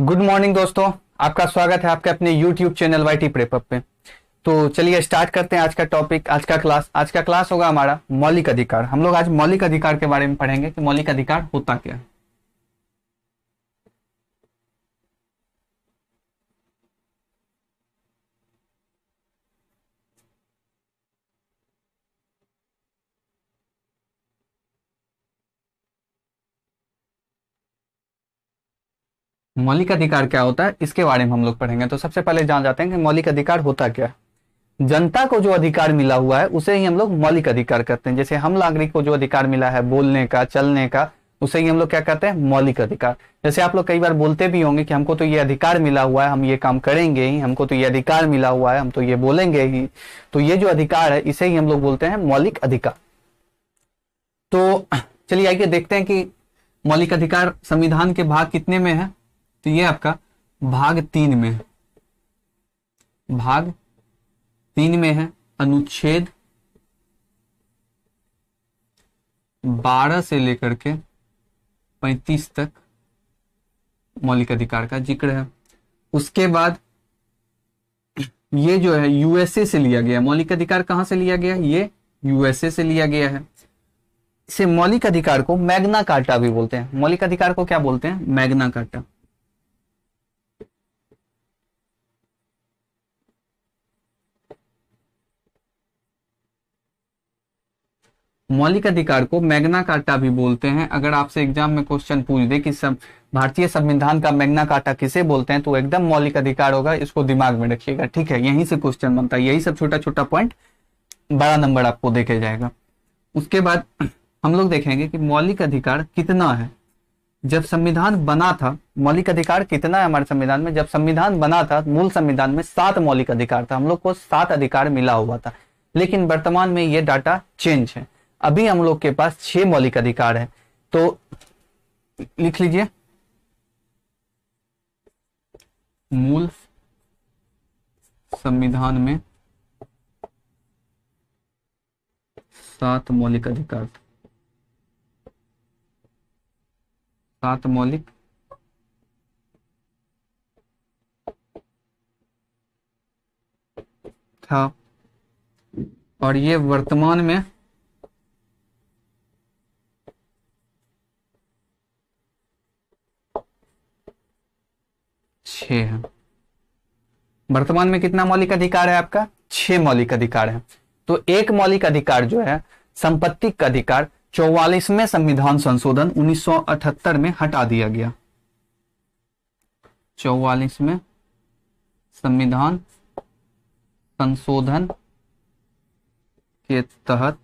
good morning दोस्तों आपका स्वागत है आपके अपने YouTube channel Y T prep up पे तो चलिए स्टार्ट करते हैं आज का टॉपिक आज का क्लास आज का क्लास होगा हमारा मौलिक अधिकार हम लोग आज मौलिक अधिकार के बारे में पढ़ेंगे कि मौलिक अधिकार होता क्या है मौलिक अधिकार क्या होता है इसके बारे में हम लोग पढ़ेंगे तो सबसे पहले जान जाते हैं कि मौलिक अधिकार होता क्या जनता को जो अधिकार मिला हुआ है उसे ही हम लोग मौलिक अधिकार कहते हैं जैसे हम नागरिक को जो अधिकार मिला है बोलने का चलने का उसे ही हम लोग क्या कहते हैं मौलिक अधिकार जैसे आप लोग कई बार बोलते भी होंगे कि हमको तो ये अधिकार मिला हुआ है हम ये काम करेंगे ही हमको तो ये अधिकार मिला हुआ है हम तो ये बोलेंगे ही तो ये जो अधिकार है इसे ही हम लोग बोलते हैं मौलिक अधिकार तो चलिए आइए देखते हैं कि मौलिक अधिकार संविधान के भाग कितने में है तो ये आपका भाग तीन में है भाग तीन में है अनुच्छेद बारह से लेकर के पैंतीस तक मौलिक अधिकार का जिक्र है उसके बाद ये जो है यूएसए से लिया गया मौलिक अधिकार कहां से लिया गया ये यूएसए से लिया गया है इसे मौलिक अधिकार को मैग्ना कार्टा भी बोलते हैं मौलिक अधिकार को क्या बोलते हैं मैग्ना कार्टा मौलिक अधिकार को मैग्ना कार्टा भी बोलते हैं अगर आपसे एग्जाम में क्वेश्चन पूछ दे कि सब भारतीय संविधान का मैग्ना कार्टा किसे बोलते हैं तो एकदम मौलिक अधिकार होगा इसको दिमाग में रखिएगा ठीक है यहीं से क्वेश्चन बनता है यही सब छोटा छोटा पॉइंट बड़ा नंबर आपको देखे जाएगा उसके बाद हम लोग देखेंगे कि मौलिक अधिकार कितना है जब संविधान बना था मौलिक अधिकार कितना है हमारे संविधान में जब संविधान बना था मूल संविधान में सात मौलिक अधिकार था हम लोग को सात अधिकार मिला हुआ था लेकिन वर्तमान में यह डाटा चेंज है अभी हम लोग के पास छह मौलिक अधिकार है तो लिख लीजिए मूल संविधान में सात मौलिक अधिकार सात मौलिक था और ये वर्तमान में छे है वर्तमान में कितना मौलिक अधिकार है आपका छह मौलिक अधिकार है तो एक मौलिक अधिकार जो है संपत्ति का अधिकार चौवालीसवें संविधान संशोधन उन्नीस में हटा दिया गया चौवालीसवें संविधान संशोधन के तहत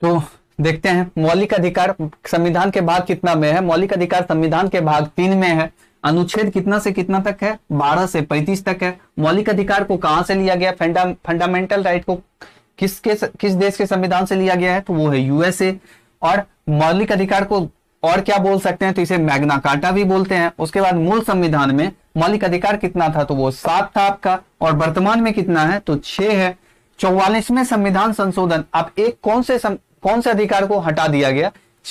तो देखते हैं मौलिक अधिकार संविधान के भाग कितना में है मौलिक अधिकार संविधान के भाग तीन में है अनुच्छेद कितना से कितना तक है बारह से पैंतीस तक है मौलिक अधिकार को कहां से लिया गया फंडा फंडामेंटल राइट को किसके किस देश के संविधान से लिया गया है तो वो है यूएसए और मौलिक अधिकार को और क्या बोल सकते हैं तो इसे मैग्ना कार्टा भी बोलते हैं उसके बाद मूल संविधान में मौलिक अधिकार कितना था तो वो सात था आपका और वर्तमान में कितना है तो छह है चौवालीसवें संविधान संशोधन आप एक कौन से सम... कौन से अधिकार को हटा दिया गया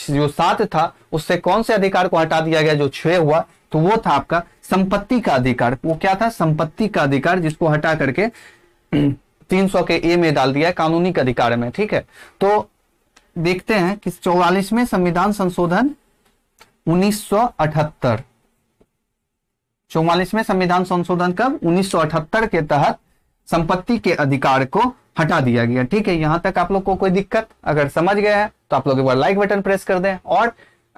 जो सात था उससे कौन से अधिकार को हटा दिया गया जो छह हुआ तो वो था आपका संपत्ति का अधिकार वो क्या था संपत्ति का अधिकार जिसको हटा करके 300 के ए में डाल दिया है कानूनी अधिकार में ठीक है तो देखते हैं कि चौवालीसवें संविधान संशोधन 1978 चौवालीसवें संविधान संशोधन कब 1978 के तहत संपत्ति के अधिकार को हटा दिया गया ठीक है यहां तक आप लोग को कोई दिक्कत अगर समझ गया है तो आप लोग एक बार लाइक बटन प्रेस कर दें और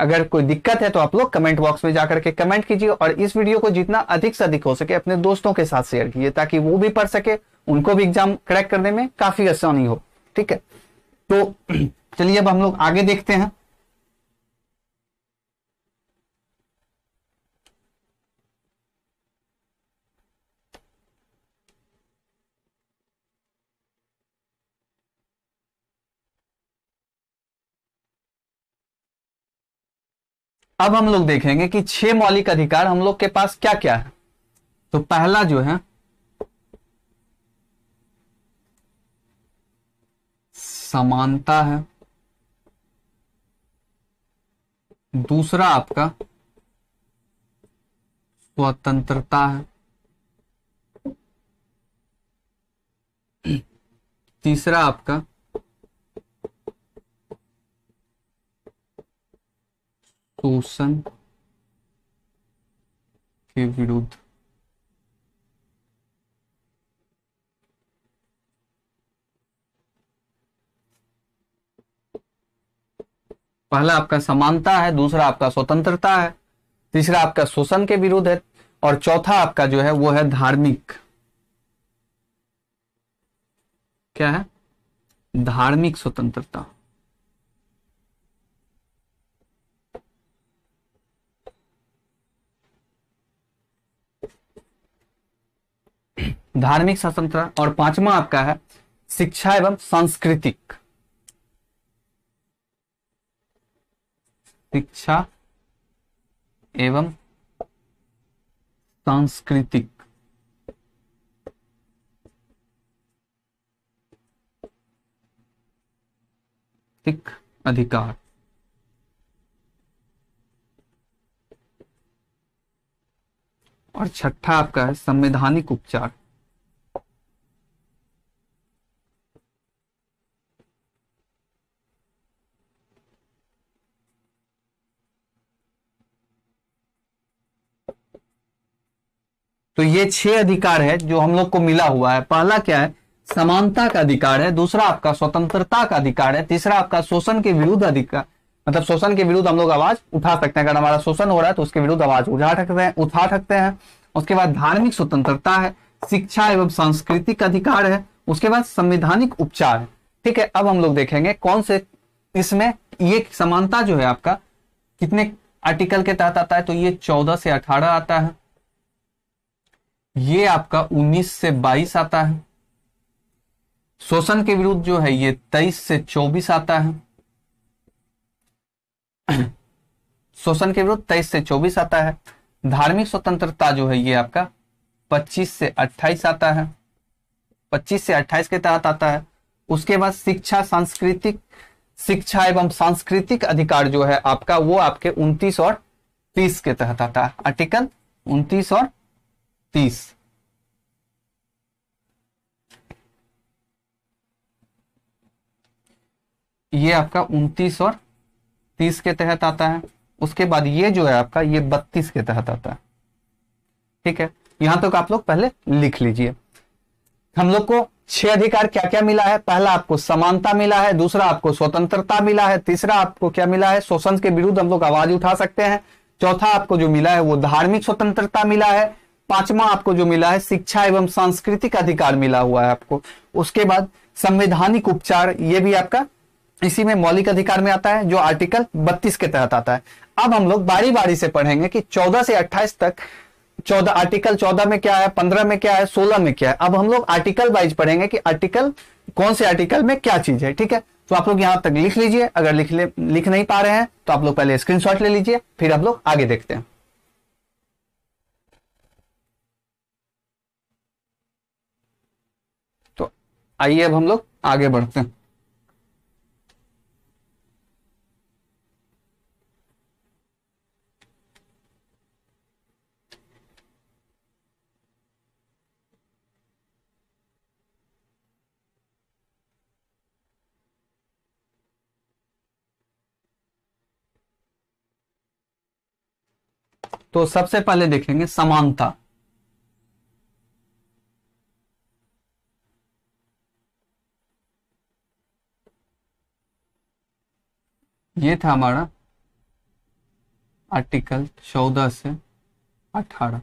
अगर कोई दिक्कत है तो आप लोग कमेंट बॉक्स में जाकर के कमेंट कीजिए और इस वीडियो को जितना अधिक से अधिक हो सके अपने दोस्तों के साथ शेयर कीजिए ताकि वो भी पढ़ सके उनको भी एग्जाम क्रैक करने में काफी आसानी हो ठीक है तो चलिए अब हम लोग आगे देखते हैं अब हम लोग देखेंगे कि छह मौलिक अधिकार हम लोग के पास क्या क्या है तो पहला जो है समानता है दूसरा आपका स्वतंत्रता है तीसरा आपका शोषण के विरुद्ध पहला आपका समानता है दूसरा आपका स्वतंत्रता है तीसरा आपका शोषण के विरुद्ध है और चौथा आपका जो है वो है धार्मिक क्या है धार्मिक स्वतंत्रता धार्मिक स्वतंत्रता और पांचवा आपका है शिक्षा एवं सांस्कृतिक शिक्षा एवं सांस्कृतिक अधिकार और छठा आपका है संवैधानिक उपचार तो ये छह अधिकार है जो हम लोग को मिला हुआ है पहला क्या है समानता का अधिकार है दूसरा आपका स्वतंत्रता का अधिकार है तीसरा आपका शोषण के विरुद्ध अधिकार मतलब शोषण के विरुद्ध हम लोग आवाज उठा सकते हैं अगर हमारा शोषण हो रहा है तो उसके विरुद्ध आवाज उठा सकते हैं उठा सकते हैं उसके बाद धार्मिक स्वतंत्रता है शिक्षा एवं सांस्कृतिक अधिकार है उसके बाद संवैधानिक उपचार है ठीक है अब हम लोग देखेंगे कौन से इसमें ये समानता जो है आपका कितने आर्टिकल के तहत आता है तो ये चौदह से अठारह आता है ये आपका 19 से 22 आता है शोषण के विरुद्ध जो है ये 23 से 24 आता है शोषण के विरुद्ध 23 से 24 आता है धार्मिक स्वतंत्रता जो है ये आपका 25 से 28 आता है 25 से 28 के तहत आता है उसके बाद शिक्षा सांस्कृतिक शिक्षा एवं सांस्कृतिक अधिकार जो है आपका वो आपके 29 और 30 के तहत आता है आर्टिकल 29 और तीस ये आपका उनतीस और तीस के तहत आता है उसके बाद ये जो है आपका ये बत्तीस के तहत आता है ठीक है यहां तक तो आप लोग पहले लिख लीजिए हम लोग को छह अधिकार क्या क्या मिला है पहला आपको समानता मिला है दूसरा आपको स्वतंत्रता मिला है तीसरा आपको क्या मिला है शोषण के विरुद्ध हम लोग आवाज उठा सकते हैं चौथा आपको जो मिला है वो धार्मिक स्वतंत्रता मिला है पांचवा आपको जो मिला है शिक्षा एवं सांस्कृतिक अधिकार मिला हुआ है आपको उसके बाद संवैधानिक उपचार ये भी आपका इसी में मौलिक अधिकार में आता है जो आर्टिकल 32 के तहत आता है अब हम लोग बारी बारी से पढ़ेंगे कि 14 से 28 तक 14 आर्टिकल 14 में क्या है 15 में क्या है 16 में क्या है अब हम लोग आर्टिकल वाइज पढ़ेंगे कि आर्टिकल कौन से आर्टिकल में क्या चीज है ठीक है तो आप लोग यहां तक लिख लीजिए अगर लिख ले, लिख नहीं पा रहे हैं तो आप लोग पहले स्क्रीनशॉट ले लीजिए फिर आप लोग आगे देखते हैं आइए अब हम लोग आगे बढ़ते हैं तो सबसे पहले देखेंगे समानता ये था हमारा आर्टिकल चौदह से अठारह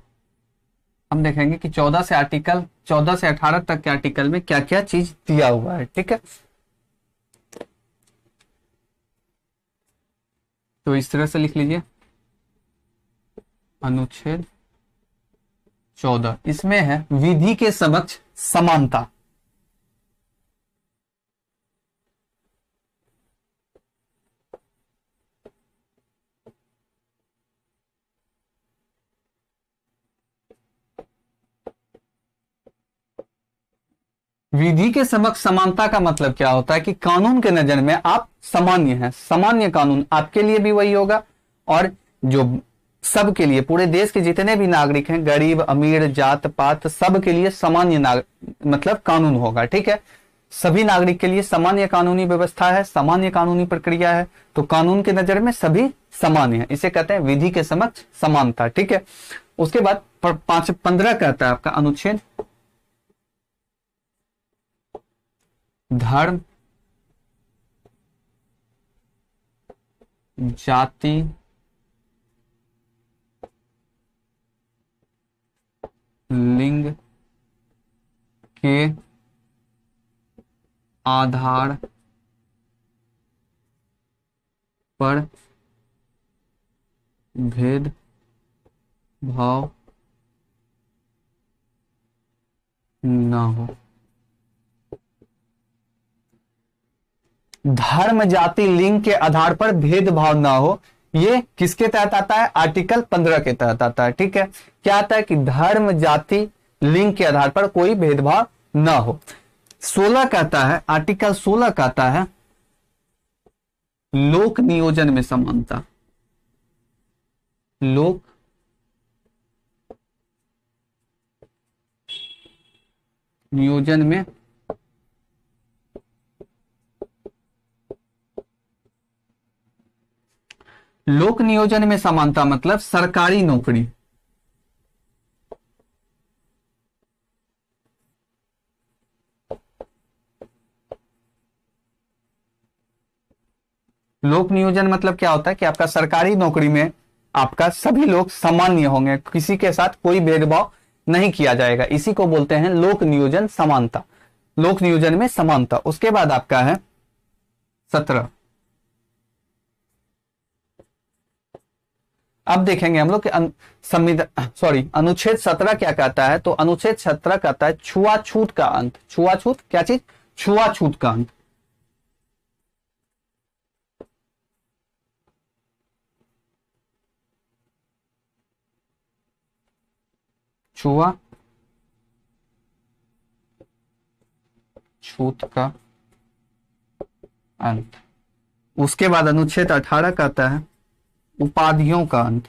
हम देखेंगे कि चौदह से आर्टिकल चौदह से अठारह तक के आर्टिकल में क्या क्या चीज दिया हुआ है ठीक है तो इस तरह से लिख लीजिए अनुच्छेद चौदह इसमें है विधि के समक्ष समानता विधि के समक्ष समानता का मतलब क्या होता है कि कानून के नजर में आप सामान्य हैं सामान्य कानून आपके लिए भी वही होगा और जो सबके लिए पूरे देश के जितने भी नागरिक हैं गरीब अमीर जात पात सबके लिए सामान्य मतलब कानून होगा ठीक है सभी नागरिक के लिए सामान्य कानूनी व्यवस्था है सामान्य कानूनी प्रक्रिया है तो कानून के नजर में सभी सामान्य है इसे कहते हैं विधि के समक्ष समानता ठीक है उसके बाद पांच पंद्रह कहता है आपका अनुच्छेद धर्म जाति लिंग के आधार पर भेद भाव ना हो धर्म जाति लिंग के आधार पर भेदभाव ना हो ये किसके तहत आता है आर्टिकल पंद्रह के तहत आता है ठीक है क्या आता है कि धर्म जाति लिंग के आधार पर कोई भेदभाव ना हो सोलह कहता है आर्टिकल सोलह कहता है लोक नियोजन में समानता लोक नियोजन में लोक नियोजन में समानता मतलब सरकारी नौकरी लोक नियोजन मतलब क्या होता है कि आपका सरकारी नौकरी में आपका सभी लोग सामान्य होंगे किसी के साथ कोई भेदभाव नहीं किया जाएगा इसी को बोलते हैं लोक नियोजन समानता लोक नियोजन में समानता उसके बाद आपका है सत्रह अब देखेंगे हम लोग संविधान सॉरी अनुच्छेद सत्रह क्या कहता है तो अनुच्छेद सत्रह कहता है छुआछूत का अंत छुआछूत क्या चीज छुआछूत का अंत छुआ छूत का अंत उसके बाद अनुच्छेद अठारह कहता है उपाधियों का अंत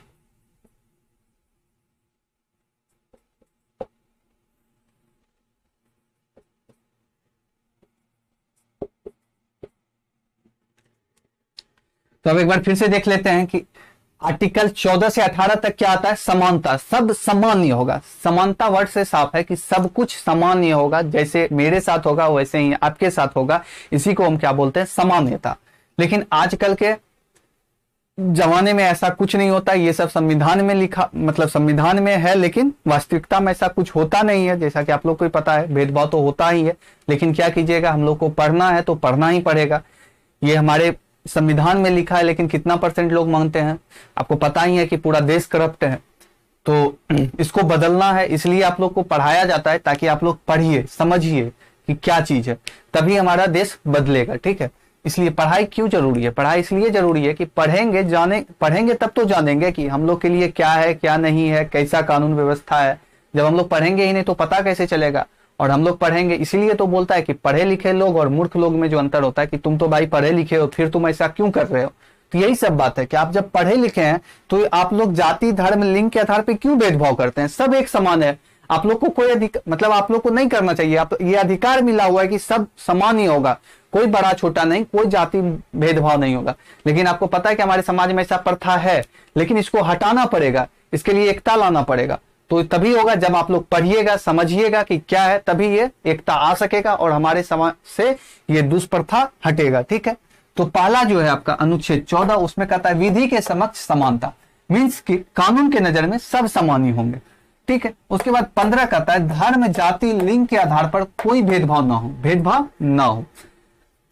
तो अब एक बार फिर से देख लेते हैं कि आर्टिकल 14 से 18 तक क्या आता है समानता सब समान्य होगा समानता वर्ड से साफ है कि सब कुछ सामान्य होगा जैसे मेरे साथ होगा वैसे ही आपके साथ होगा इसी को हम क्या बोलते हैं समान्यता लेकिन आजकल के जमाने में ऐसा कुछ नहीं होता ये सब संविधान में लिखा मतलब संविधान में है लेकिन वास्तविकता में ऐसा कुछ होता नहीं है जैसा कि आप लोग को ही पता है भेदभाव तो होता ही है लेकिन क्या कीजिएगा हम लोग को पढ़ना है तो पढ़ना ही पड़ेगा ये हमारे संविधान में लिखा है लेकिन कितना परसेंट लोग मांगते हैं आपको पता ही है कि पूरा देश करप्ट है तो इसको बदलना है इसलिए आप लोग को पढ़ाया जाता है ताकि आप लोग पढ़िए समझिए कि क्या चीज है तभी हमारा देश बदलेगा ठीक है इसलिए पढ़ाई क्यों जरूरी है पढ़ाई इसलिए जरूरी है कि पढ़ेंगे जाने पढ़ेंगे तब तो जानेंगे कि हम लोग के लिए क्या है क्या नहीं है कैसा कानून व्यवस्था है जब हम लोग पढ़ेंगे ही नहीं तो पता कैसे चलेगा और हम लोग पढ़ेंगे इसीलिए तो बोलता है कि पढ़े लिखे लोग और मूर्ख लोग में जो अंतर होता है कि तुम तो भाई पढ़े लिखे हो फिर तुम ऐसा क्यों कर रहे हो तो यही सब बात है कि आप जब पढ़े लिखे हैं तो आप लोग जाति धर्म लिंग के आधार पर क्यों भेदभाव करते हैं सब एक समान है आप लोग को कोई अधिक मतलब आप लोग को नहीं करना चाहिए आप ये अधिकार मिला हुआ है कि सब समान ही होगा कोई बड़ा छोटा नहीं कोई जाति भेदभाव नहीं होगा लेकिन आपको पता है कि हमारे समाज में ऐसा प्रथा है लेकिन इसको हटाना पड़ेगा इसके लिए एकता लाना पड़ेगा तो तभी होगा जब आप लोग पढ़िएगा समझिएगा कि क्या है तभी ये एकता आ सकेगा और हमारे समाज से ये दुष्प्रथा हटेगा ठीक है तो पहला जो है आपका अनुच्छेद चौदह उसमें कहता है विधि के समक्ष समानता मीन्स कि कानून के नजर में सब समान ही होंगे ठीक है उसके बाद पंद्रह कहता है धर्म जाति लिंग के आधार पर कोई भेदभाव ना हो भेदभाव ना हो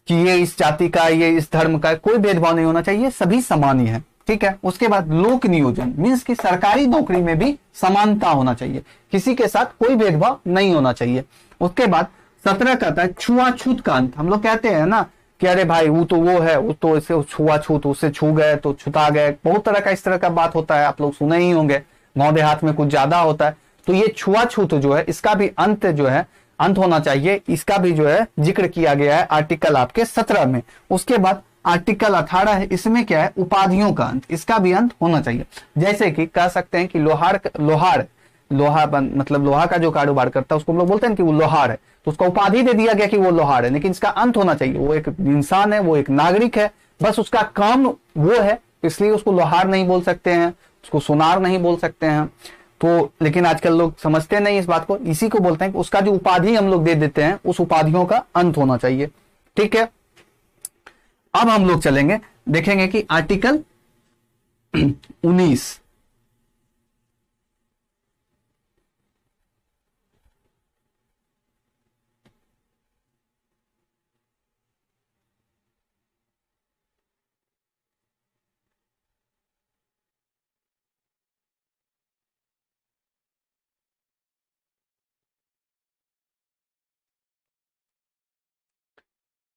कि ये इस जाति का ये इस धर्म का कोई भेदभाव नहीं होना चाहिए सभी समान ही है ठीक है उसके बाद लोक नियोजन मीन्स की सरकारी नौकरी में भी समानता होना चाहिए किसी के साथ कोई भेदभाव नहीं होना चाहिए उसके बाद सत्रह कहता है छुआछूत का अंत हम लोग कहते हैं ना कि अरे भाई वो तो वो है वो तो इसे छुआछूत उससे छू गए तो छुता गए बहुत तरह का इस तरह का बात होता है आप लोग सुने ही होंगे गाँव देहात में कुछ ज्यादा होता है तो ये छुआछूत जो है इसका भी अंत जो है अंत होना चाहिए इसका भी जो है जिक्र किया गया है आर्टिकल आपके सत्रह में उसके बाद आर्टिकल अठारह है इसमें क्या है उपाधियों का अंत इसका भी अंत होना चाहिए जैसे कि कह सकते हैं कि लोहार लोहार लोहा बन, मतलब लोहा का जो कारोबार करता है उसको हम लोग बोलते हैं कि वो लोहार है तो उसका उपाधि दे दिया गया कि वो लोहार है लेकिन इसका अंत होना चाहिए वो एक इंसान है वो एक नागरिक है बस उसका काम वो है इसलिए उसको लोहार नहीं बोल सकते हैं उसको सुनार नहीं बोल सकते हैं तो लेकिन आजकल लोग समझते नहीं इस बात को इसी को बोलते हैं कि उसका जो उपाधि हम लोग दे देते हैं उस उपाधियों का अंत होना चाहिए ठीक है अब हम लोग चलेंगे देखेंगे कि आर्टिकल उन्नीस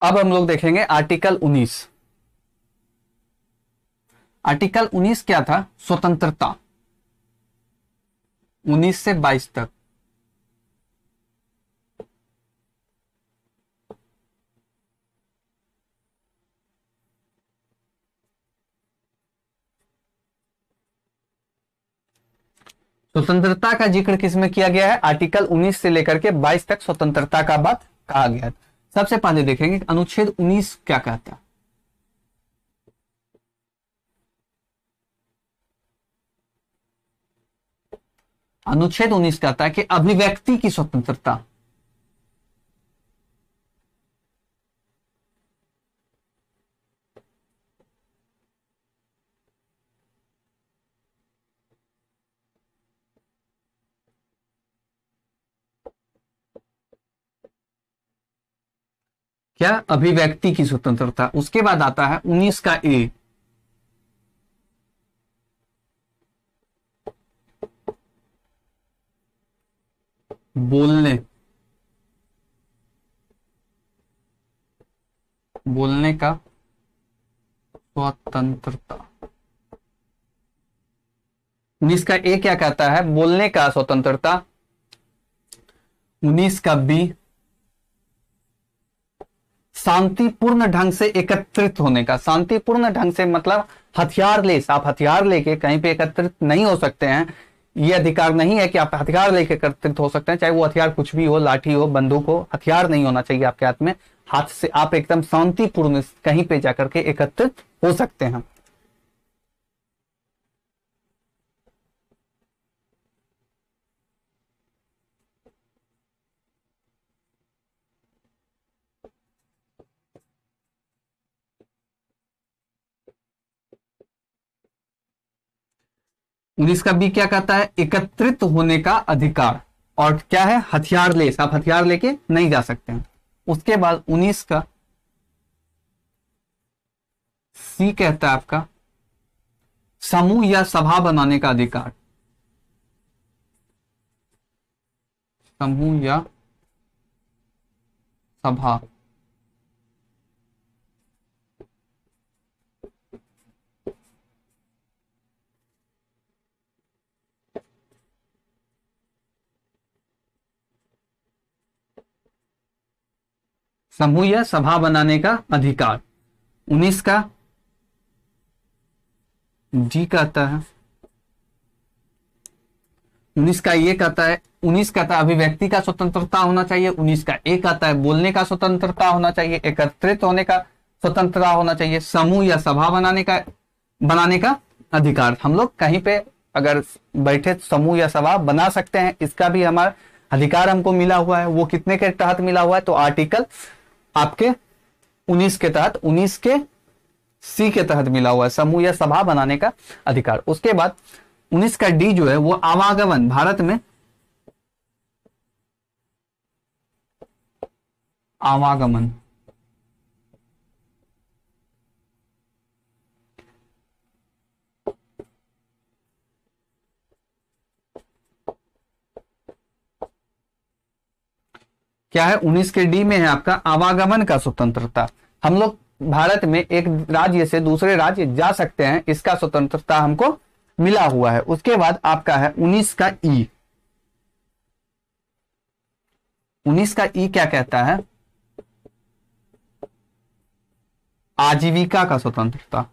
अब हम लोग देखेंगे आर्टिकल 19 आर्टिकल 19 क्या था स्वतंत्रता 19 से 22 तक स्वतंत्रता का जिक्र किसमें किया गया है आर्टिकल 19 से लेकर के 22 तक स्वतंत्रता का बात कहा गया था सबसे पहले देखेंगे अनुच्छेद 19 क्या कहता है अनुच्छेद 19 कहता है कि अभिव्यक्ति की स्वतंत्रता क्या अभिव्यक्ति की स्वतंत्रता उसके बाद आता है उन्नीस का ए बोलने बोलने का स्वतंत्रता उन्नीस का ए क्या कहता है बोलने का स्वतंत्रता उन्नीस का बी शांतिपूर्ण ढंग से एकत्रित होने का शांतिपूर्ण ढंग से मतलब हथियार ले आप हथियार लेके कहीं पे एकत्रित नहीं हो सकते हैं ये अधिकार नहीं है कि आप हथियार लेके एकत्रित हो सकते हैं चाहे वो हथियार कुछ भी हो लाठी हो बंदूक हो हथियार नहीं होना चाहिए आपके हाथ में हाथ से आप एकदम शांतिपूर्ण कहीं पे जाकर के एकत्रित हो सकते हैं इंग्लिश का बी क्या कहता है एकत्रित होने का अधिकार और क्या है हथियार ले आप हथियार लेके नहीं जा सकते हैं उसके बाद उन्नीस का सी कहता है आपका समूह या सभा बनाने का अधिकार समूह या सभा समूह या सभा बनाने का अधिकार उन्नीस का डी कहता है उन्नीस का ये कहता है उन्नीस कहता है अभिव्यक्ति का स्वतंत्रता होना चाहिए उन्नीस का ए कहता है बोलने का स्वतंत्रता होना चाहिए एकत्रित होने का स्वतंत्रता होना चाहिए समूह या सभा बनाने का बनाने का अधिकार हम लोग कहीं पे अगर बैठे समूह या सभा बना सकते हैं इसका भी हमारा अधिकार हमको मिला हुआ है वो कितने के तहत मिला हुआ है तो आर्टिकल आपके 19 के तहत 19 के सी के तहत मिला हुआ है समूह या सभा बनाने का अधिकार उसके बाद 19 का डी जो है वो आवागमन भारत में आवागमन क्या है उन्नीस के डी में है आपका आवागमन का स्वतंत्रता हम लोग भारत में एक राज्य से दूसरे राज्य जा सकते हैं इसका स्वतंत्रता हमको मिला हुआ है उसके बाद आपका है उन्नीस का ई उन्नीस का ई क्या कहता है आजीविका का स्वतंत्रता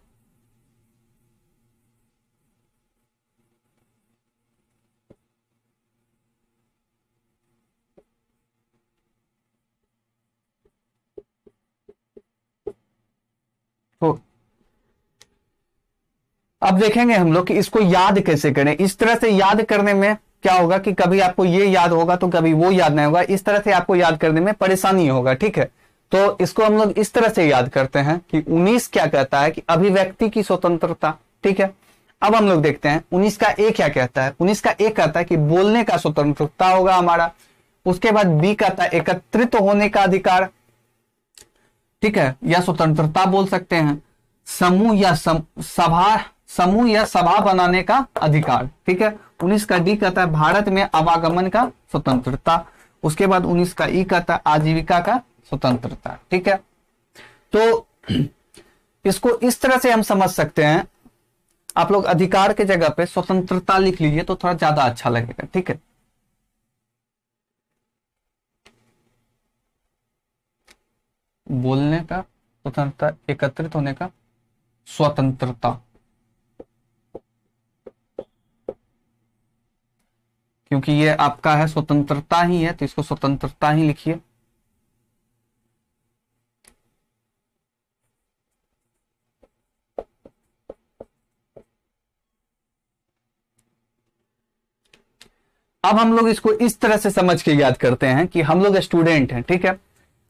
तो अब देखेंगे हम लोग कि इसको याद कैसे करें इस तरह से याद करने में क्या होगा कि कभी आपको ये याद होगा तो कभी वो याद नहीं होगा इस तरह से आपको याद करने में परेशानी होगा ठीक है तो इसको हम लोग इस तरह से याद करते हैं कि 19 क्या कहता है कि अभिव्यक्ति की स्वतंत्रता ठीक है अब हम लोग देखते हैं उन्नीस का ए क्या कहता है उन्नीस का ए कहता है कि बोलने का स्वतंत्रता होगा हमारा उसके बाद बी कहता है एकत्रित होने का अधिकार ठीक है या स्वतंत्रता बोल सकते हैं समूह या सम, सभा समूह या सभा बनाने का अधिकार ठीक है उन्नीस का डी कहता है भारत में आवागमन का स्वतंत्रता उसके बाद उन्नीस का ई कहता है आजीविका का स्वतंत्रता ठीक है तो इसको इस तरह से हम समझ सकते हैं आप लोग अधिकार के जगह पे स्वतंत्रता लिख लीजिए तो थोड़ा ज्यादा अच्छा लगेगा ठीक है बोलने का स्वतंत्रता एकत्रित होने का स्वतंत्रता क्योंकि ये आपका है स्वतंत्रता ही है तो इसको स्वतंत्रता ही लिखिए अब हम लोग इसको इस तरह से समझ के याद करते हैं कि हम लोग स्टूडेंट हैं ठीक है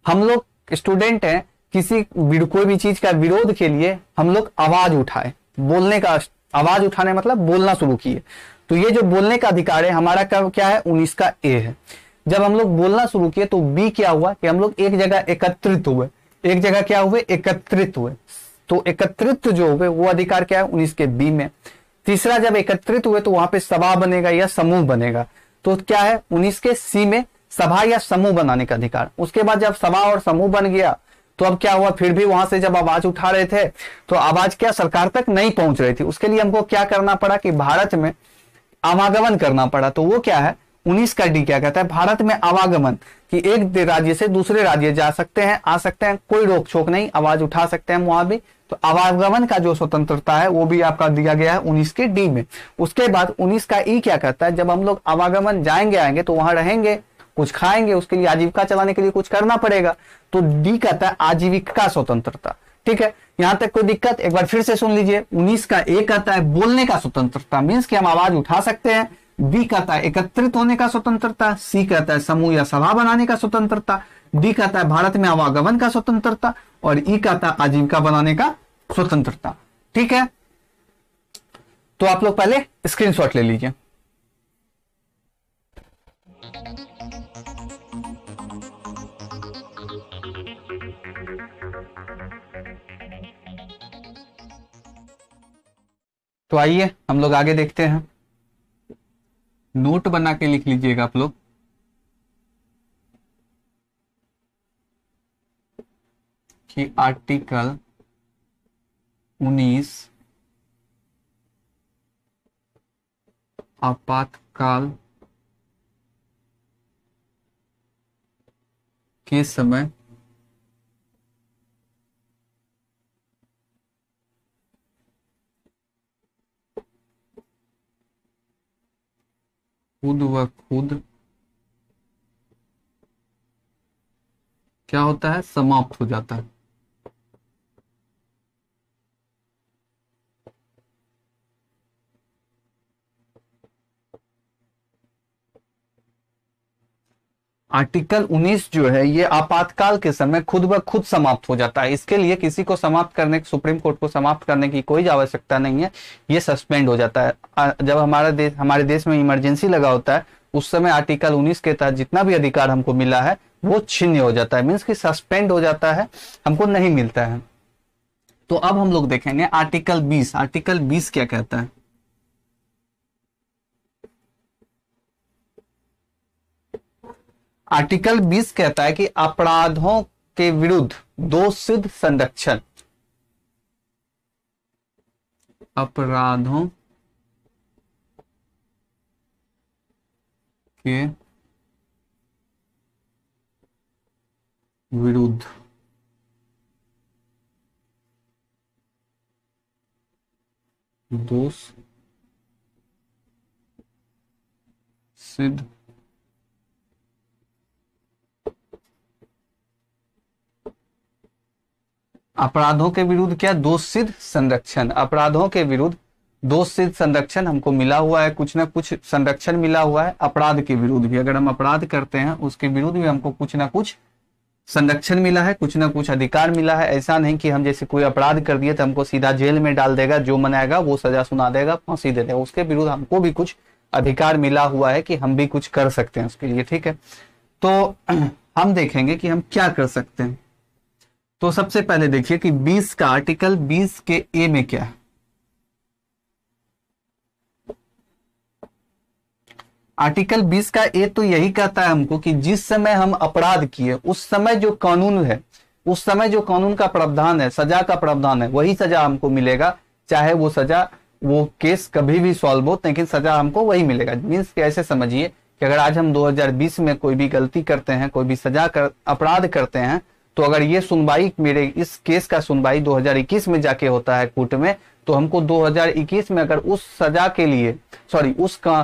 हम लोग स्टूडेंट है किसी कोई भी चीज का विरोध के लिए हम लोग आवाज उठाए बोलने का आवाज उठाने मतलब बोलना शुरू किए तो ये जो बोलने का अधिकार है हमारा का क्या है उन्नीस का ए है जब हम लोग बोलना शुरू किए तो बी क्या हुआ कि हम लोग एक जगह एकत्रित हुए एक जगह क्या हुए एकत्रित हुए तो एकत्रित जो हुए वो अधिकार क्या है उन्नीस के बी में तीसरा जब एकत्रित हुए तो वहां पे सभा बनेगा या समूह बनेगा तो क्या है उन्नीस के सी में सभा या समूह बनाने का अधिकार उसके बाद जब सभा और समूह बन गया तो अब क्या हुआ फिर भी वहां से जब आवाज उठा रहे थे तो आवाज क्या सरकार तक नहीं पहुंच रही थी उसके लिए हमको क्या करना पड़ा कि भारत में आवागमन करना पड़ा तो वो क्या है उन्नीस का डी क्या कहता है भारत में आवागमन कि एक राज्य से दूसरे राज्य जा सकते हैं आ सकते हैं कोई रोक छोक नहीं आवाज उठा सकते हैं वहां भी तो आवागमन का जो स्वतंत्रता है वो भी आपका दिया गया है उन्नीस के डी में उसके बाद उन्नीस का ई क्या कहता है जब हम लोग आवागमन जाएंगे आएंगे तो वहां रहेंगे कुछ खाएंगे उसके लिए आजीविका चलाने के लिए कुछ करना पड़ेगा तो डी कहता है आजीविका स्वतंत्रता ठीक है यहां तक कोई दिक्कत एक बार फिर से सुन लीजिए उन्नीस का ए कहता है बोलने का स्वतंत्रता मीन्स कि हम आवाज उठा सकते हैं बी कहता है एकत्रित होने का स्वतंत्रता सी कहता है समूह या सभा बनाने का स्वतंत्रता डी कहता है भारत में आवागमन का स्वतंत्रता और ई कहता है आजीविका बनाने का स्वतंत्रता ठीक है तो आप लोग पहले स्क्रीनशॉट ले लीजिए तो आइए हम लोग आगे देखते हैं नोट बना के लिख लीजिएगा आप लोग कि आर्टिकल 19 आपातकाल के समय खुद व खुद क्या होता है समाप्त हो जाता है आर्टिकल 19 जो है ये आपातकाल के समय खुद ब खुद समाप्त हो जाता है इसके लिए किसी को समाप्त करने सुप्रीम कोर्ट को समाप्त करने की कोई आवश्यकता नहीं है ये सस्पेंड हो जाता है जब हमारा देश हमारे देश में इमरजेंसी लगा होता है उस समय आर्टिकल 19 के तहत जितना भी अधिकार हमको मिला है वो छिन्न हो जाता है मीन्स की सस्पेंड हो जाता है हमको नहीं मिलता है तो अब हम लोग देखेंगे आर्टिकल बीस आर्टिकल बीस क्या कहता है आर्टिकल 20 कहता है कि अपराधों के विरुद्ध दो सिद्ध संरक्षण अपराधों के विरुद्ध दोष सिद्ध अपराधों के विरुद्ध क्या दोष सिद्ध संरक्षण अपराधों के विरुद्ध दोष सिद्ध संरक्षण हमको मिला हुआ है कुछ ना कुछ संरक्षण मिला हुआ है अपराध के विरुद्ध भी अगर हम अपराध करते हैं उसके विरुद्ध भी हमको कुछ ना कुछ संरक्षण मिला है कुछ ना कुछ अधिकार मिला है ऐसा नहीं कि हम जैसे कोई अपराध कर दिए तो हमको सीधा जेल में डाल देगा जो मनाएगा वो सजा सुना देगा फांसी दे देगा उसके विरुद्ध हमको भी कुछ अधिकार मिला हुआ है कि हम भी कुछ कर सकते हैं उसके लिए ठीक है तो हम देखेंगे कि हम क्या कर सकते हैं तो सबसे पहले देखिए कि 20 का आर्टिकल 20 के ए में क्या है आर्टिकल 20 का ए तो यही कहता है हमको कि जिस समय हम अपराध किए उस समय जो कानून है उस समय जो कानून का प्रावधान है सजा का प्रावधान है वही सजा हमको मिलेगा चाहे वो सजा वो केस कभी भी सॉल्व हो लेकिन सजा हमको वही मिलेगा मीन्स कि ऐसे समझिए कि अगर आज हम 2020 में कोई भी गलती करते हैं कोई भी सजा कर अपराध करते हैं तो अगर ये सुनवाई मेरे इस केस का सुनवाई 2021 में जाके होता है कोर्ट में तो हमको 2021 में अगर उस सजा के लिए सॉरी उस का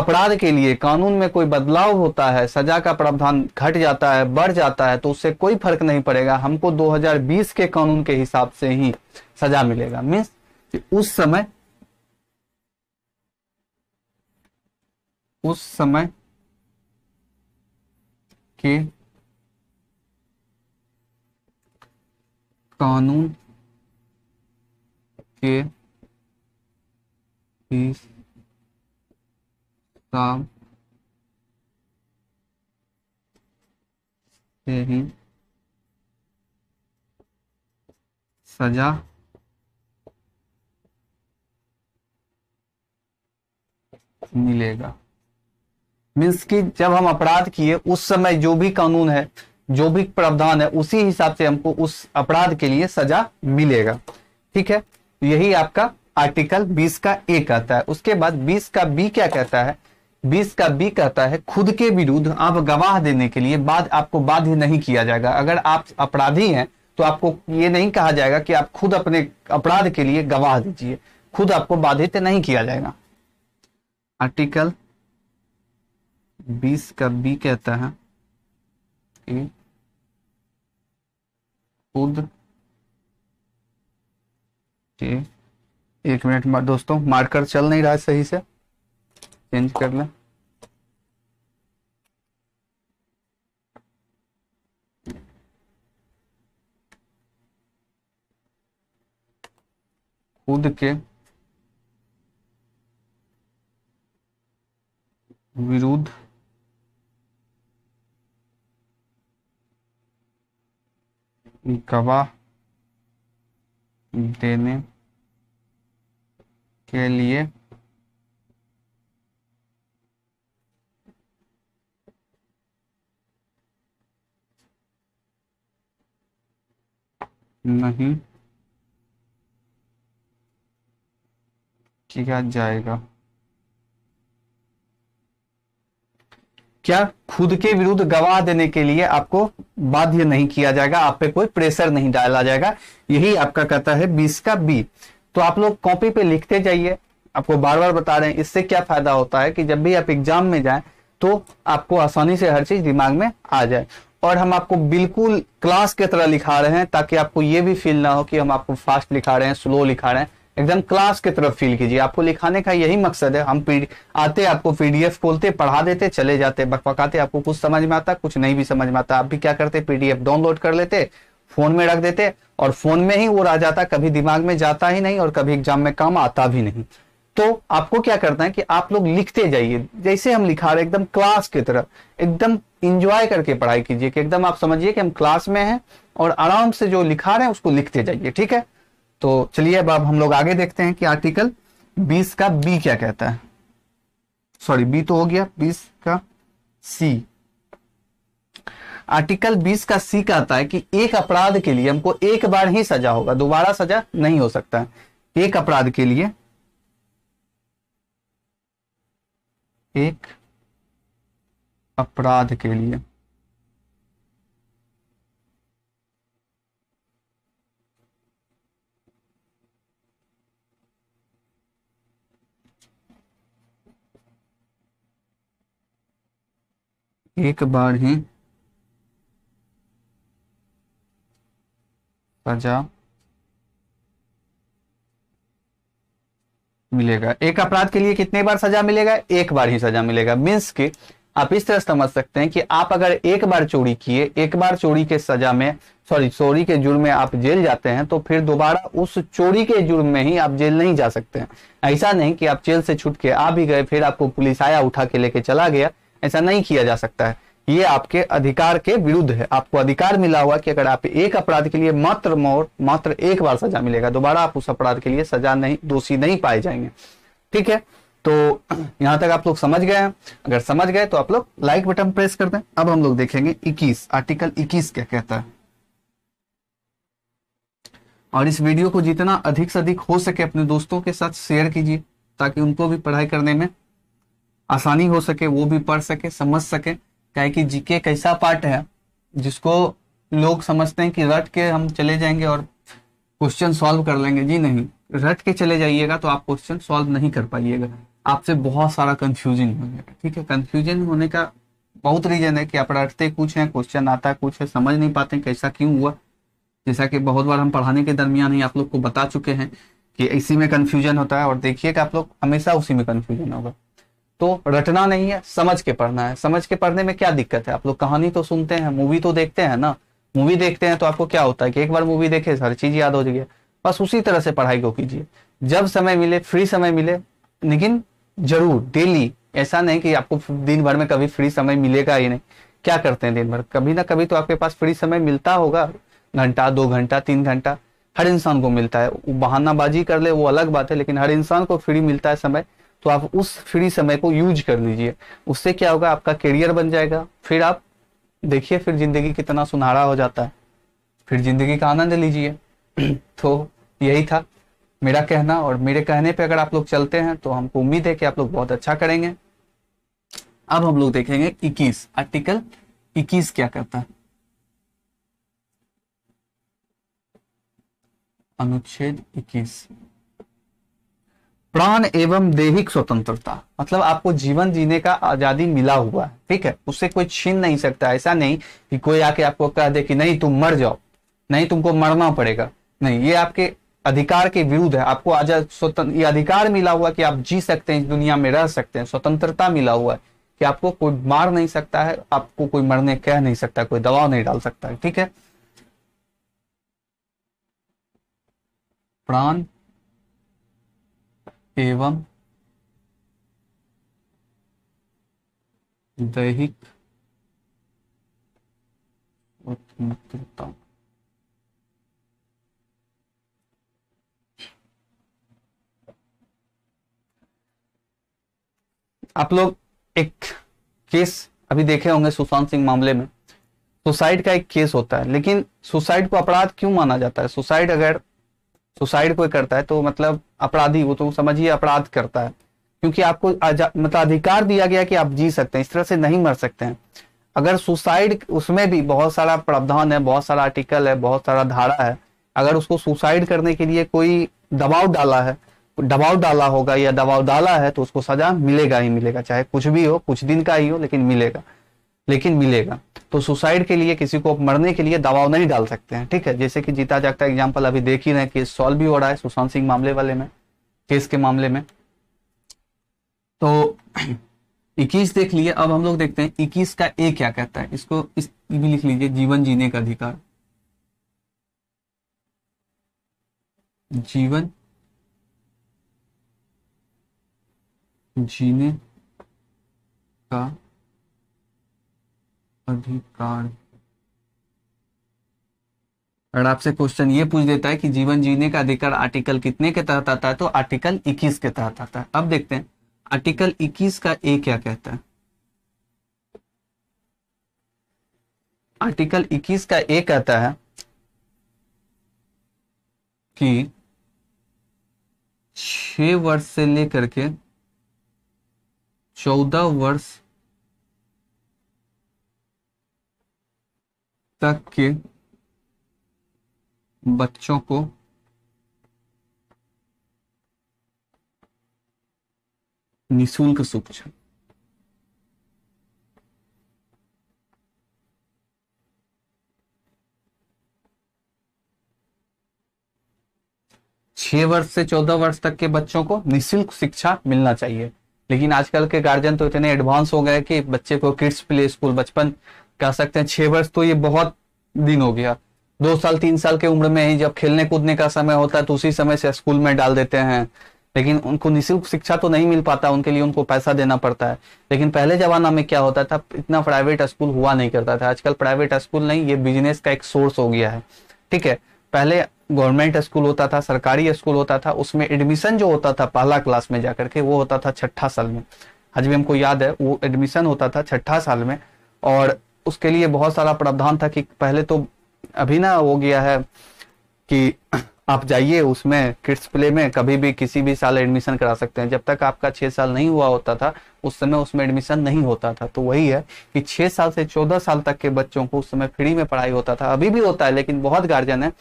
अपराध के लिए कानून में कोई बदलाव होता है सजा का प्रावधान घट जाता है बढ़ जाता है तो उससे कोई फर्क नहीं पड़ेगा हमको 2020 के कानून के हिसाब से ही सजा मिलेगा मीन्स उस समय उस समय के कानून के से ही सजा मिलेगा मीन्स कि जब हम अपराध किए उस समय जो भी कानून है जो भी प्रावधान है उसी हिसाब से हमको उस अपराध के लिए सजा मिलेगा ठीक है तो यही आपका आर्टिकल 20 का ए कहता है उसके बाद 20 का बी क्या कहता है 20 का बी कहता है खुद के विरुद्ध आप गवाह देने के लिए बाद आपको बाध्य नहीं किया जाएगा अगर आप अपराधी हैं तो आपको ये नहीं कहा जाएगा कि आप खुद अपने अपराध के लिए गवाह दीजिए खुद आपको बाधित नहीं किया जाएगा आर्टिकल 20 का बी कहता है खुद एक मिनट दोस्तों मार्कर चल नहीं रहा सही से चेंज कर लें खुद के विरुद्ध गवाह देने के लिए नहीं किया जाएगा क्या खुद के विरुद्ध गवाह देने के लिए आपको बाध्य नहीं किया जाएगा आप पे कोई प्रेशर नहीं डाला जाएगा यही आपका कहता है बीस का बी तो आप लोग कॉपी पे लिखते जाइए आपको बार बार बता रहे हैं इससे क्या फायदा होता है कि जब भी आप एग्जाम में जाए तो आपको आसानी से हर चीज दिमाग में आ जाए और हम आपको बिल्कुल क्लास के तरह लिखा रहे हैं ताकि आपको ये भी फील ना हो कि हम आपको फास्ट लिखा रहे हैं स्लो लिखा रहे हैं एकदम क्लास की तरफ फील कीजिए आपको लिखाने का यही मकसद है हम आते आपको पीडीएफ खोलते पढ़ा देते चले जाते बकबकाते आपको कुछ समझ में आता कुछ नहीं भी समझ में आता आप भी क्या करते पीडीएफ डाउनलोड कर लेते फोन में रख देते और फोन में ही वो रह जाता कभी दिमाग में जाता ही नहीं और कभी एग्जाम में काम आता भी नहीं तो आपको क्या करना है कि आप लोग लिखते जाइए जैसे हम लिखा रहे एकदम क्लास की तरफ एकदम इंजॉय करके पढ़ाई कीजिए कि एकदम आप समझिए कि हम क्लास में हैं और आराम से जो लिखा रहे हैं उसको लिखते जाइए ठीक है तो चलिए अब अब हम लोग आगे देखते हैं कि आर्टिकल 20 का बी क्या कहता है सॉरी बी तो हो गया 20 का सी आर्टिकल 20 का सी कहता है कि एक अपराध के लिए हमको एक बार ही सजा होगा दोबारा सजा नहीं हो सकता है एक अपराध के लिए एक अपराध के लिए एक बार ही सजा मिलेगा एक अपराध के लिए कितने बार सजा मिलेगा एक बार ही सजा मिलेगा मीन्स कि आप इस तरह समझ सकते हैं कि आप अगर एक बार चोरी किए एक बार चोरी के सजा में सॉरी चोरी के जुर्म में आप जेल जाते हैं तो फिर दोबारा उस चोरी के जुर्म में ही आप जेल नहीं जा सकते हैं ऐसा नहीं कि आप जेल से छूट के आ भी गए फिर आपको पुलिस आया उठा के लेके चला गया ऐसा नहीं किया जा सकता है ये आपके अधिकार के विरुद्ध है आपको अधिकार मिला हुआ कि अगर आप एक अपराध के लिए मात्र मोर मात्र एक बार सजा मिलेगा दोबारा आप उस अपराध के लिए सजा नहीं दोषी नहीं पाए जाएंगे ठीक है तो यहां तक आप लोग समझ गए हैं अगर समझ गए तो आप लोग लाइक बटन प्रेस कर दें अब हम लोग देखेंगे 21 आर्टिकल 21 क्या कहता है और इस वीडियो को जितना अधिक से अधिक हो सके अपने दोस्तों के साथ शेयर कीजिए ताकि उनको भी पढ़ाई करने में आसानी हो सके वो भी पढ़ सके समझ सके क्या कि जीके कैसा पार्ट है जिसको लोग समझते हैं कि रट के हम चले जाएंगे और क्वेश्चन सॉल्व कर लेंगे जी नहीं रट के चले जाइएगा तो आप क्वेश्चन सॉल्व नहीं कर पाइएगा आपसे बहुत सारा कंफ्यूजन हो जाएगा ठीक है कंफ्यूजन होने का बहुत रीजन है कि आप रटते कुछ है क्वेश्चन आता कुछ है समझ नहीं पाते कैसा क्यों हुआ जैसा कि बहुत बार हम पढ़ाने के दरमियान ही आप लोग को बता चुके हैं कि इसी में कन्फ्यूजन होता है और देखिएगा आप लोग हमेशा उसी में कन्फ्यूजन होगा तो रटना नहीं है समझ के पढ़ना है समझ के पढ़ने में क्या दिक्कत है आप लोग कहानी तो सुनते हैं मूवी तो देखते हैं ना मूवी देखते हैं तो आपको क्या होता है कि एक बार मूवी देखे हर चीज याद हो जाएगी बस उसी तरह से पढ़ाई को कीजिए जब समय मिले फ्री समय मिले लेकिन जरूर डेली ऐसा नहीं कि आपको दिन भर में कभी फ्री समय मिलेगा ही नहीं क्या करते हैं दिन भर कभी ना कभी तो आपके पास फ्री समय मिलता होगा घंटा दो घंटा तीन घंटा हर इंसान को मिलता है बहानाबाजी कर ले वो अलग बात है लेकिन हर इंसान को फ्री मिलता है समय तो आप उस फ्री समय को यूज कर लीजिए उससे क्या होगा आपका करियर बन जाएगा फिर आप देखिए फिर जिंदगी कितना सुनहरा हो जाता है फिर जिंदगी का आनंद लीजिए तो यही था मेरा कहना और मेरे कहने पे अगर आप लोग चलते हैं तो हमको उम्मीद है कि आप लोग बहुत अच्छा करेंगे अब हम लोग देखेंगे इक्कीस आर्टिकल इक्कीस क्या करता है अनुच्छेद इक्कीस प्राण एवं देहिक स्वतंत्रता मतलब आपको जीवन जीने का आजादी मिला हुआ है ठीक है उससे कोई छीन नहीं सकता ऐसा नहीं कि कोई आके आपको कह दे कि नहीं तुम मर जाओ नहीं तुमको मरना पड़ेगा नहीं ये आपके अधिकार के विरुद्ध है आपको आजाद स्वतंत्र ये अधिकार मिला हुआ कि आप जी सकते हैं इस दुनिया में रह सकते हैं स्वतंत्रता मिला हुआ है कि आपको कोई मार नहीं सकता है आपको कोई मरने कह नहीं सकता कोई दबाव नहीं डाल सकता है ठीक है प्राण एवं दैहिक स्वतंत्रता आप लोग एक केस अभी देखे होंगे सुशांत सिंह मामले में सुसाइड का एक केस होता है लेकिन सुसाइड को अपराध क्यों माना जाता है सुसाइड अगर सुसाइड कोई करता है तो मतलब अपराधी वो तो समझिए अपराध करता है क्योंकि आपको मतलब अधिकार दिया गया कि आप जी सकते हैं इस तरह से नहीं मर सकते हैं अगर सुसाइड उसमें भी बहुत सारा प्रावधान है बहुत सारा आर्टिकल है बहुत सारा धारा है अगर उसको सुसाइड करने के लिए कोई दबाव डाला है दबाव डाला होगा या दबाव डाला है तो उसको सजा मिलेगा ही मिलेगा चाहे कुछ भी हो कुछ दिन का ही हो लेकिन मिलेगा लेकिन मिलेगा तो सुसाइड के लिए किसी को मरने के लिए दबाव नहीं डाल सकते हैं ठीक है जैसे कि जीता जागता एग्जाम्पल अभी देख ही रहे केस सॉल्व भी हो रहा है सुशांत सिंह मामले वाले में केस के मामले में तो इक्कीस देख लिए अब हम लोग देखते हैं इक्कीस का ए क्या कहता है इसको इस भी लिख लीजिए जीवन जीने का अधिकार जीवन जीने का अधिकार और आपसे क्वेश्चन ये पूछ देता है कि जीवन जीने का अधिकार आर्टिकल कितने के तहत आता है तो आर्टिकल 21 के तहत आता है अब देखते हैं आर्टिकल 21 का ए क्या कहता है आर्टिकल 21 का ए कहता है कि छह वर्ष से लेकर के चौदह वर्ष तक के बच्चों को निशुल्क शिक्षा छह वर्ष से चौदह वर्ष तक के बच्चों को निशुल्क शिक्षा मिलना चाहिए लेकिन आजकल के गार्जियन तो इतने एडवांस हो गए कि बच्चे को किड्स प्ले स्कूल बचपन कह सकते हैं छह वर्ष तो ये बहुत दिन हो गया दो साल तीन साल के उम्र में ही जब खेलने कूदने का समय होता है तो उसी समय से स्कूल में डाल देते हैं लेकिन उनको निःशुल्क शिक्षा तो नहीं मिल पाता उनके लिए उनको पैसा देना पड़ता है लेकिन पहले जमाना में क्या होता था इतना प्राइवेट स्कूल हुआ नहीं करता था आजकल प्राइवेट स्कूल नहीं ये बिजनेस का एक सोर्स हो गया है ठीक है पहले गवर्नमेंट स्कूल होता था सरकारी स्कूल होता था उसमें एडमिशन जो होता था पहला क्लास में जाकर के वो होता था छठा साल में आज भी हमको याद है वो एडमिशन होता था छठा साल में और उसके लिए बहुत सारा प्रावधान था कि पहले तो अभी ना हो गया है कि आप जाइए उसमें किड्स प्ले में कभी भी किसी भी साल एडमिशन करा सकते हैं जब तक आपका छह साल नहीं हुआ होता था उस समय उसमें एडमिशन नहीं होता था तो वही है कि छह साल से चौदह साल तक के बच्चों को उस समय फ्री में पढ़ाई होता था अभी भी होता है लेकिन बहुत गार्जियन है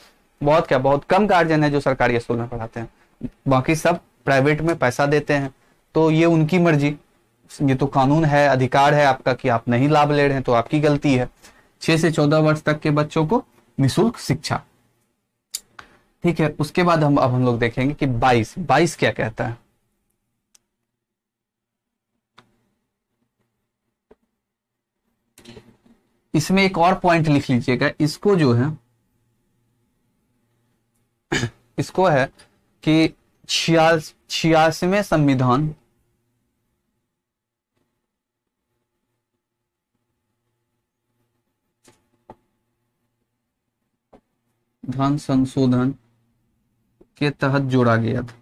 बहुत क्या बहुत कम गार्जियन है जो सरकारी स्कूल में पढ़ाते हैं बाकी सब प्राइवेट में पैसा देते हैं तो ये उनकी मर्जी ये तो कानून है अधिकार है आपका कि आप नहीं लाभ ले रहे हैं तो आपकी गलती है छह से चौदह वर्ष तक के बच्चों को निःशुल्क शिक्षा ठीक है उसके बाद हम अब हम लोग देखेंगे कि बाईस बाईस क्या कहता है इसमें एक और पॉइंट लिख लीजिएगा इसको जो है इसको है कि छियासवें संविधान धन संशोधन के तहत जोड़ा गया था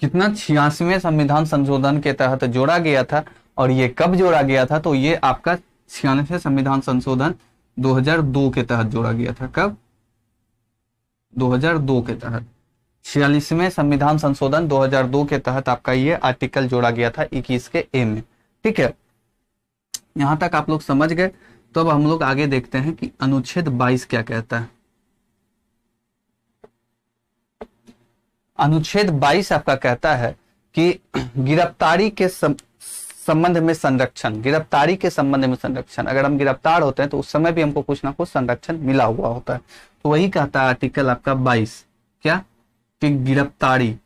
कितना छियासवे संविधान संशोधन के तहत जोड़ा गया था और ये कब जोड़ा गया था तो ये आपका छियानवे संविधान संशोधन 2002 के तहत जोड़ा गया था कब 2002 के तहत छियालीसवें संविधान संशोधन 2002 के तहत आपका ये आर्टिकल जोड़ा गया था 21 के ए में ठीक है यहां तक आप लोग समझ गए तो अब हम लोग आगे देखते हैं कि अनुच्छेद 22 क्या कहता है अनुच्छेद 22 आपका कहता है कि गिरफ्तारी के संबंध में संरक्षण गिरफ्तारी के संबंध में संरक्षण अगर हम गिरफ्तार होते हैं तो उस समय भी हमको कुछ ना कुछ संरक्षण मिला हुआ होता है तो वही कहता है आर्टिकल आपका बाईस क्या की गिरफ्तारी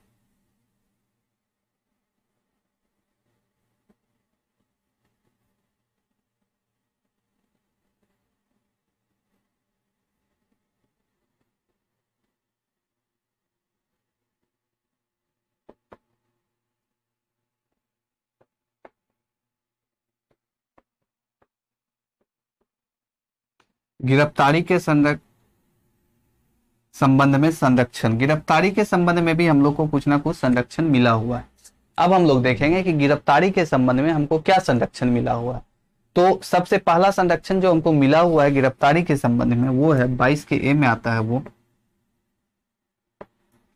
गिरफ्तारी के संदर्भ संबंध में संरक्षण गिरफ्तारी के संबंध में भी हम लोग को कुछ ना कुछ संरक्षण मिला हुआ है अब हम लोग देखेंगे कि गिरफ्तारी के संबंध में हमको क्या संरक्षण मिला हुआ है तो सबसे पहला संरक्षण जो हमको मिला हुआ है गिरफ्तारी के संबंध में वो है बाईस के ए में आता है वो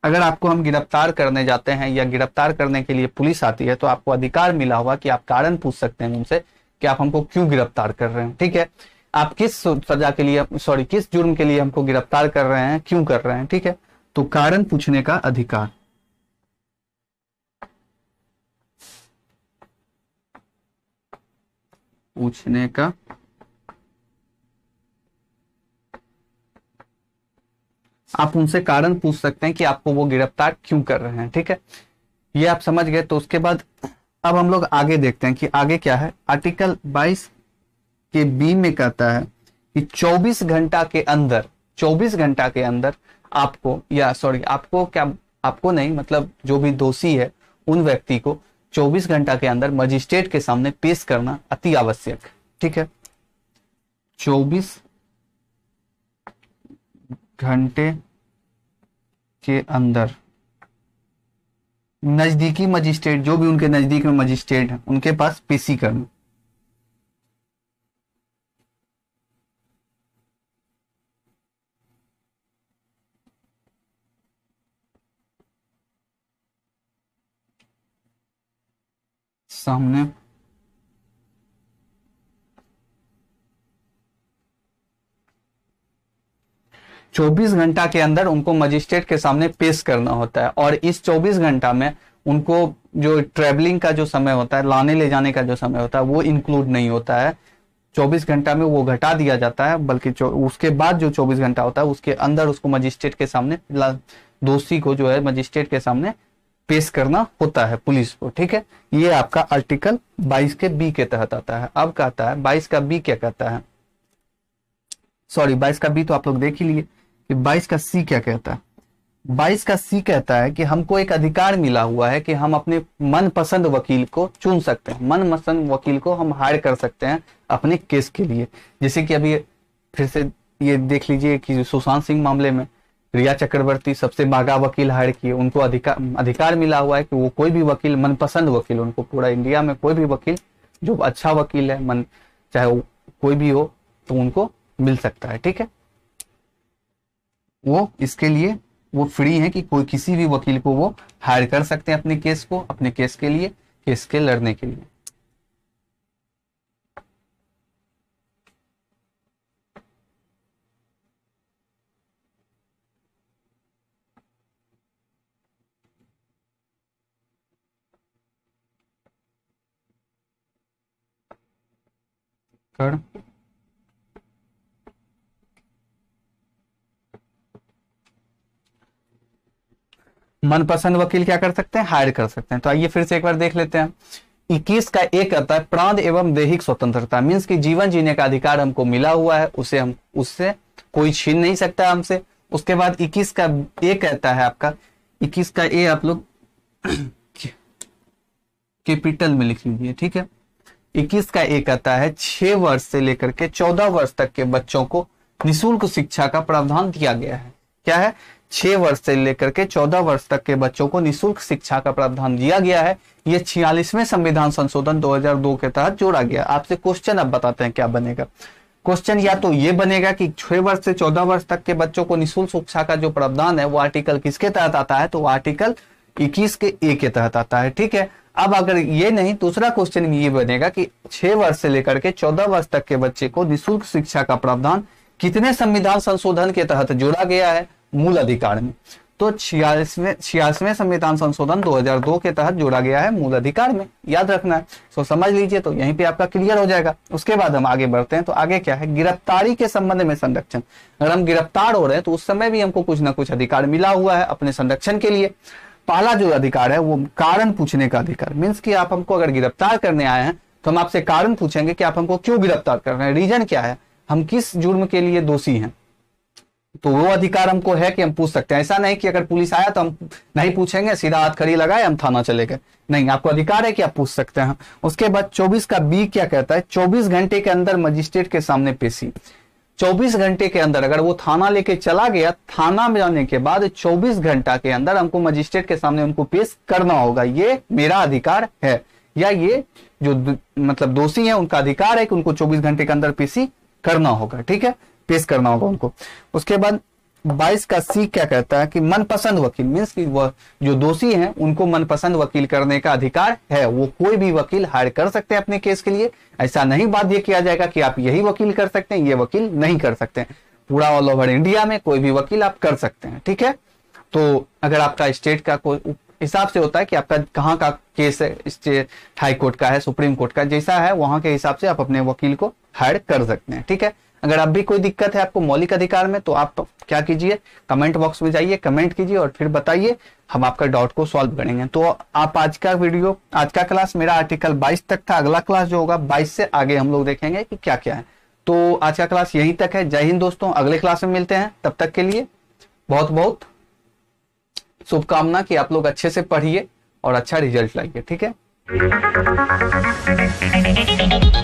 अगर आपको हम गिरफ्तार करने जाते हैं या गिरफ्तार करने के लिए पुलिस आती है तो आपको अधिकार मिला हुआ कि आप कारण पूछ सकते हैं उनसे कि आप हमको क्यों गिरफ्तार कर रहे हैं ठीक है आप किस सजा के लिए सॉरी किस जुर्म के लिए हमको गिरफ्तार कर रहे हैं क्यों कर रहे हैं ठीक है तो कारण पूछने का अधिकार पूछने का आप उनसे कारण पूछ सकते हैं कि आपको वो गिरफ्तार क्यों कर रहे हैं ठीक है ये आप समझ गए तो उसके बाद अब हम लोग आगे देखते हैं कि आगे क्या है आर्टिकल 22 के बी में कहता है कि 24 घंटा के अंदर 24 घंटा के अंदर आपको या सॉरी आपको क्या आपको नहीं मतलब जो भी दोषी है उन व्यक्ति को 24 घंटा के अंदर मजिस्ट्रेट के सामने पेश करना अति आवश्यक ठीक है 24 घंटे के अंदर नजदीकी मजिस्ट्रेट जो भी उनके नजदीक में मजिस्ट्रेट है उनके पास पेशी करना सामने चौबीस घंटा के अंदर उनको मजिस्ट्रेट के सामने पेश करना होता है और इस चौबीस घंटा में उनको जो ट्रेवलिंग का जो समय होता है लाने ले जाने का जो समय होता है वो इंक्लूड नहीं होता है 24 घंटा में वो घटा दिया जाता है बल्कि उसके बाद जो 24 घंटा होता है उसके अंदर उसको मजिस्ट्रेट के सामने दोषी को जो है मजिस्ट्रेट के सामने पेश करना होता है पुलिस को ठीक है ये आपका आर्टिकल 22 के बी के तहत आता है अब कहता है 22 का बी क्या कहता है सॉरी 22 का बी तो आप लोग देख ही लिए कि 22 का सी क्या कहता है 22 का सी कहता है कि हमको एक अधिकार मिला हुआ है कि हम अपने मनपसंद वकील को चुन सकते हैं मनपसंद वकील को हम हायर कर सकते हैं अपने केस के लिए जैसे कि अभी फिर से ये देख लीजिए कि सुशांत सिंह मामले में रिया चक्रवर्ती सबसे मांगा वकील हायर किए उनको अधिकार अधिकार मिला हुआ है कि वो कोई भी वकील मनपसंद वकील उनको पूरा इंडिया में कोई भी वकील जो अच्छा वकील है मन चाहे वो कोई भी हो तो उनको मिल सकता है ठीक है वो इसके लिए वो फ्री है कि कोई किसी भी वकील को वो हायर कर सकते हैं अपने केस को अपने केस के लिए केस के लड़ने के लिए कर मनपसंद वकील क्या कर सकते हैं हायर कर सकते हैं तो आइए फिर से एक बार देख लेते हैं इक्कीस का एक कहता है प्राण एवं देहिक स्वतंत्रता मीन्स कि जीवन जीने का अधिकार हमको मिला हुआ है उसे हम उससे कोई छीन नहीं सकता हमसे उसके बाद इक्कीस का ए कहता है आपका इक्कीस का ए आप लोग कैपिटल में लिख लीजिए ठीक है इक्कीस का एक आता है छह वर्ष से लेकर के चौदह वर्ष तक के बच्चों को निःशुल्क शिक्षा का प्रावधान दिया गया है क्या है छह वर्ष से लेकर के चौदह वर्ष तक के बच्चों को निःशुल्क शिक्षा का प्रावधान दिया गया है यह छियालीसवें संविधान संशोधन 2002 के तहत जोड़ा गया आपसे क्वेश्चन अब बताते हैं क्या बनेगा क्वेश्चन या तो ये बनेगा कि छह वर्ष से चौदह वर्ष तक के बच्चों को निःशुल्क शिक्षा का जो प्रावधान है वो आर्टिकल किसके तहत आता है तो आर्टिकल इक्कीस के ए के तहत आता है ठीक है अब अगर ये नहीं दूसरा क्वेश्चन ये बनेगा कि छह वर्ष से लेकर के चौदह वर्ष तक के बच्चे को निःशुल्क शिक्षा का प्रावधान कितने संविधान संशोधन के तहत जोड़ा गया है मूल अधिकार में तो छियासवें छियासवें संविधान संशोधन 2002 के तहत जोड़ा गया है मूल अधिकार में याद रखना है सो तो समझ लीजिए तो यहीं पे आपका क्लियर हो जाएगा उसके बाद हम आगे बढ़ते हैं तो आगे क्या है गिरफ्तारी के संबंध में संरक्षण अगर हम गिरफ्तार हो रहे हैं तो उस समय भी हमको कुछ ना कुछ अधिकार मिला हुआ है अपने संरक्षण के लिए पहला जो अधिकार है वो कारण पूछने का अधिकार मीन्स कि आप हमको अगर गिरफ्तार करने आए हैं तो हम आपसे कारण पूछेंगे कि आप हमको क्यों गिरफ्तार कर रहे हैं रीजन क्या है हम किस जुर्म के लिए दोषी हैं तो वो अधिकार हमको है कि हम पूछ सकते हैं ऐसा नहीं कि अगर पुलिस आया तो हम नहीं पूछेंगे सीधा हाथ खड़ी लगाए हम थाना चले गए नहीं आपको अधिकार है कि आप पूछ सकते हैं उसके बाद 24 का बी क्या कहता है 24 घंटे के अंदर मजिस्ट्रेट के सामने पेशी 24 घंटे के अंदर अगर वो थाना लेके चला गया थाना में जाने के बाद 24 घंटा के अंदर हमको मजिस्ट्रेट के सामने उनको पेश करना होगा ये मेरा अधिकार है या ये जो मतलब दोषी है उनका अधिकार है कि उनको 24 घंटे के अंदर पेशी करना होगा ठीक है पेश करना होगा उनको उसके बाद बाईस का सी क्या कहता है कि मनपसंद वकील मीन्स की वह जो दोषी हैं उनको मनपसंद वकील करने का अधिकार है वो कोई भी वकील हायर कर सकते हैं अपने केस के लिए ऐसा नहीं बाध्य किया जाएगा कि आप यही वकील कर सकते हैं ये वकील नहीं कर सकते पूरा ऑल ओवर इंडिया में कोई भी वकील आप कर सकते हैं ठीक है तो अगर आपका स्टेट का कोई हिसाब से होता है कि आपका कहाँ का केस है हाई कोर्ट का है सुप्रीम कोर्ट का जैसा है वहां के हिसाब से आप अपने वकील को हायर कर सकते हैं ठीक है अगर अब भी कोई दिक्कत है आपको मौलिक अधिकार में तो आप क्या कीजिए कमेंट बॉक्स में जाइए कमेंट कीजिए और फिर बताइए हम आपका डाउट को सॉल्व करेंगे तो आप आज का वीडियो आज का क्लास मेरा आर्टिकल 22 तक था अगला क्लास जो होगा 22 से आगे हम लोग देखेंगे कि क्या क्या है तो आज का क्लास यही तक है जय हिंद दोस्तों अगले क्लास में मिलते हैं तब तक के लिए बहुत बहुत शुभकामना कि आप लोग अच्छे से पढ़िए और अच्छा रिजल्ट लाइए ठीक है